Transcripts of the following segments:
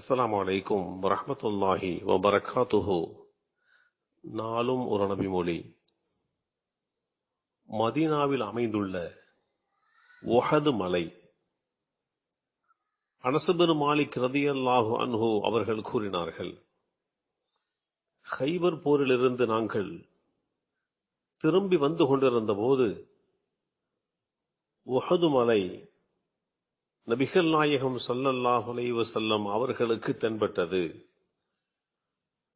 அஸ்லாம் வலைக்கும் வரமத்துல்லாஹி வபரகாத்துஹு நாளும் ஒரு நபி மொழி மதீனாவில் அமைந்துள்ள ஒஹது மலை அனசபெரு மாலிக் ரதியல்லாஹு அன்ஹு அவர்கள் கூறினார்கள் ஹைபர் போரிலிருந்து நாங்கள் திரும்பி வந்து கொண்டிருந்த போது ஒஹது மலை நபிகள் நாயகம் சல்லல்லாஹ் செல்லம் அவர்களுக்கு தென்பட்டது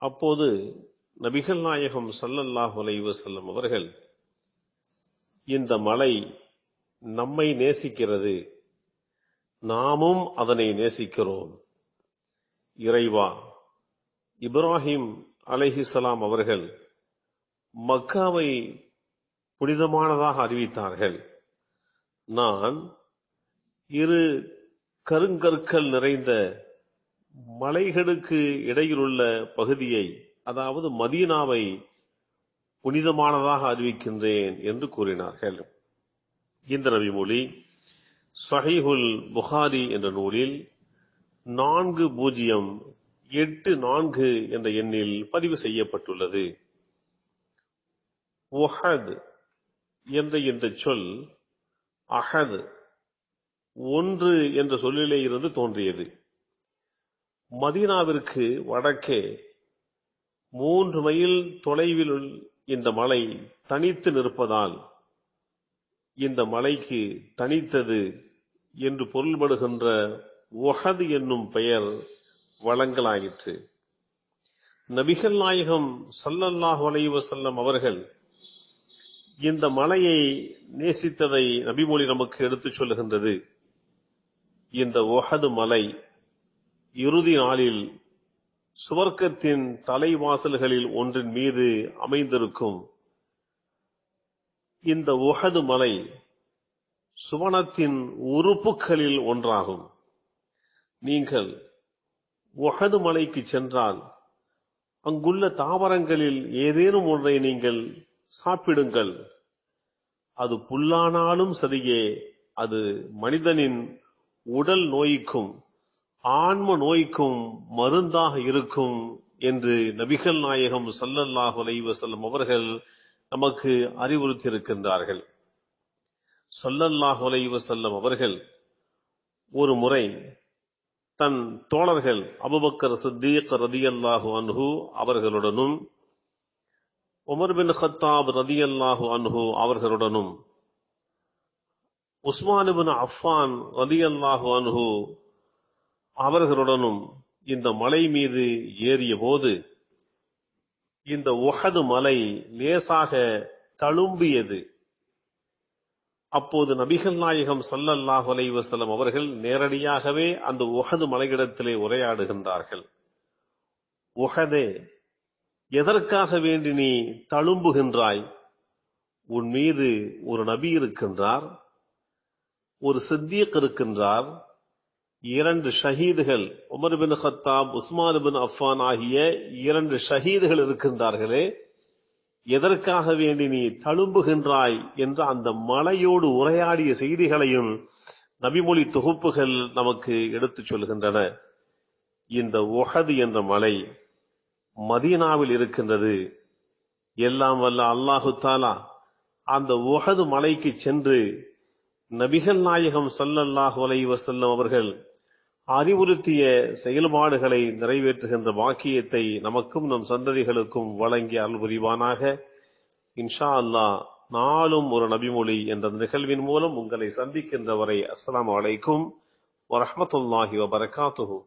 அப்போது நபிகள் நாயகம் சல்லல்லாஹ் செல்லம் அவர்கள் இந்த மலை நம்மை நேசிக்கிறது நாமும் அதனை நேசிக்கிறோம் இறைவா இப்ராஹிம் அலைஹிசலாம் அவர்கள் மக்காவை புனிதமானதாக அறிவித்தார்கள் நான் இரு கருங்கற்கள் நிறைந்த மலைகளுக்கு இடையிலுள்ள பகுதியை அதாவது மதீனாவை புனிதமானதாக அறிவிக்கின்றேன் என்று கூறினார்கள் இந்த நபி மொழி சஹிஹுல் புகாரி என்ற நூலில் நான்கு பூஜ்ஜியம் எட்டு நான்கு என்ற எண்ணில் பதிவு செய்யப்பட்டுள்ளது ஒஹத் என்ற இந்த சொல் அஹத் ஒன்று என்ற சொல்லிலே இருந்து தோன்றியது மதீனாவிற்கு வடக்கே மூன்று மைல் தொலைவில் இந்த மலை தனித்து நிற்பதால் இந்த மலைக்கு தனித்தது என்று பொருள்படுகின்ற ஒஹது என்னும் பெயர் வழங்கலாயிற்று நபிகள் நாயகம் சல்லல்லாஹ் வலைவ செல்லம் அவர்கள் இந்த மலையை நேசித்ததை நபிமொழி நமக்கு எடுத்துச் சொல்லுகின்றது இந்த ஒஹது மலை இறுதி நாளில் சுவர்க்கத்தின் தலைவாசல்களில் ஒன்றின் மீது அமைந்திருக்கும் இந்த ஒஹது மலை சுவனத்தின் உறுப்புகளில் ஒன்றாகும் நீங்கள் ஒஹது மலைக்கு சென்றால் அங்குள்ள தாவரங்களில் ஏதேனும் ஒன்றை நீங்கள் சாப்பிடுங்கள் அது புல்லானாலும் சரியே அது மனிதனின் உடல் நோய்க்கும் ஆன்ம நோய்க்கும் மருந்தாக இருக்கும் என்று நபிகள் நாயகம் சல்லல்லாஹு அலைவசல்லம் அவர்கள் நமக்கு அறிவுறுத்தி இருக்கின்றார்கள் சொல்லல்லாஹு அலைவசல்லம் அவர்கள் ஒரு முறை தன் தோழர்கள் அபுபக்கர் சித்தீக் ரதி அல்லாஹு அன்ஹு அவர்களுடனும் உமர் பின் ஹத்தாப் ரதி அல்லாஹு அன்ஹு அவர்களுடனும் உஸ்மானுபின் அஃபான் அலி அல்லாஹு அன்ஹு அவர்களுடனும் இந்த மலை மீது ஏறிய போது இந்த உகது மலை லேசாக தழும்பியது அப்போது நபிகள் நாயகம் சல்லல்லாஹு அலைவசலம் அவர்கள் நேரடியாகவே அந்த உகது மலையிடத்திலே உரையாடுகின்றார்கள் உகதே எதற்காக வேண்டி நீ தழும்புகின்றாய் உன் மீது ஒரு நபி இருக்கின்றார் ஒரு சித்தியக் இருக்கின்றார் இரண்டு ஷஹீதுகள் Umar bin Khattab Usman bin Affan ஆகிய இரண்டு ஷஹீதுகள் இருக்கின்றார்களே எதற்காக வேண்டி நீ தழும்புகின்றாய் என்று அந்த மலையோடு உரையாடிய செய்திகளையும் நபிமொழி தொகுப்புகள் நமக்கு எடுத்துச் சொல்கின்றன இந்த ஒஹது என்ற மலை மதீனாவில் இருக்கின்றது எல்லாம் வல்ல அல்லாஹு தாலா அந்த ஒஹது மலைக்கு சென்று நபிகள் நாயகம் சல்லல்லாஹு அலை வசல்லம் அவர்கள் அறிவுறுத்திய செயல்பாடுகளை நிறைவேற்றுகின்ற வாக்கியத்தை நமக்கும் நம் சந்ததிகளுக்கும் வழங்கி அருள் புரிவானாக இன்ஷா அல்லா நாளும் ஒரு நபிமொழி என்ற நிகழ்வின் மூலம் உங்களை சந்திக்கின்ற வரை அஸ்லாம் வலைக்கும் வரமத்துல்லாஹி வபரகாத்துஹூ